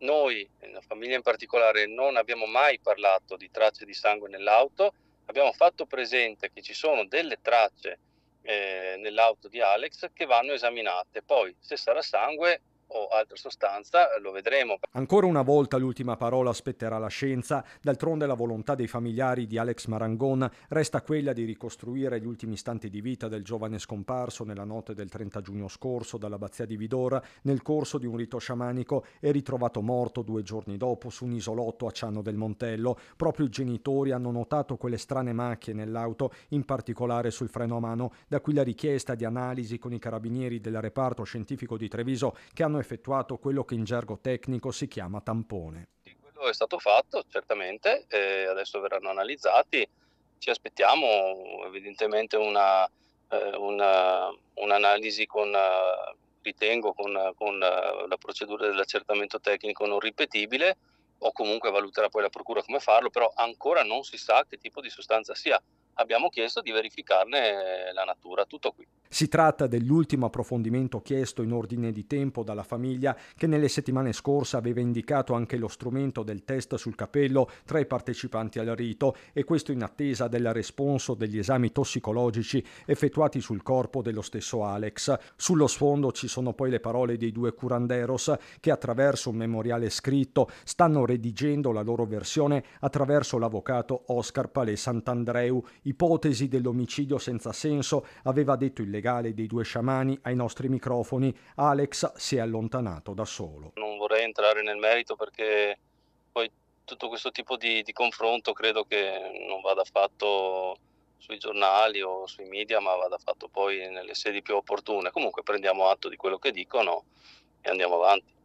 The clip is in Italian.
Noi, la famiglia in particolare, non abbiamo mai parlato di tracce di sangue nell'auto, abbiamo fatto presente che ci sono delle tracce eh, nell'auto di Alex che vanno esaminate, poi se sarà sangue o altra sostanza, eh, lo vedremo. Ancora una volta l'ultima parola spetterà alla scienza, d'altronde la volontà dei familiari di Alex Marangon resta quella di ricostruire gli ultimi istanti di vita del giovane scomparso nella notte del 30 giugno scorso dall'abbazia di Vidora nel corso di un rito sciamanico e ritrovato morto due giorni dopo su un isolotto a Ciano del Montello. Proprio i genitori hanno notato quelle strane macchie nell'auto, in particolare sul freno a mano, da cui la richiesta di analisi con i carabinieri del reparto scientifico di Treviso che hanno hanno effettuato quello che in gergo tecnico si chiama tampone. Quello è stato fatto, certamente, adesso verranno analizzati. Ci aspettiamo evidentemente una, eh, una, un'analisi con, eh, ritengo, con, con eh, la procedura dell'accertamento tecnico non ripetibile o comunque valuterà poi la procura come farlo, però ancora non si sa che tipo di sostanza sia abbiamo chiesto di verificarne la natura, tutto qui. Si tratta dell'ultimo approfondimento chiesto in ordine di tempo dalla famiglia che nelle settimane scorse aveva indicato anche lo strumento del test sul capello tra i partecipanti al rito e questo in attesa del responso degli esami tossicologici effettuati sul corpo dello stesso Alex. Sullo sfondo ci sono poi le parole dei due curanderos che attraverso un memoriale scritto stanno redigendo la loro versione attraverso l'avvocato Oscar Palè Sant'Andreu, ipotesi dell'omicidio senza senso, aveva detto il legale dei due sciamani ai nostri microfoni, Alex si è allontanato da solo. Non vorrei entrare nel merito perché poi tutto questo tipo di, di confronto credo che non vada fatto sui giornali o sui media, ma vada fatto poi nelle sedi più opportune. Comunque prendiamo atto di quello che dicono e andiamo avanti.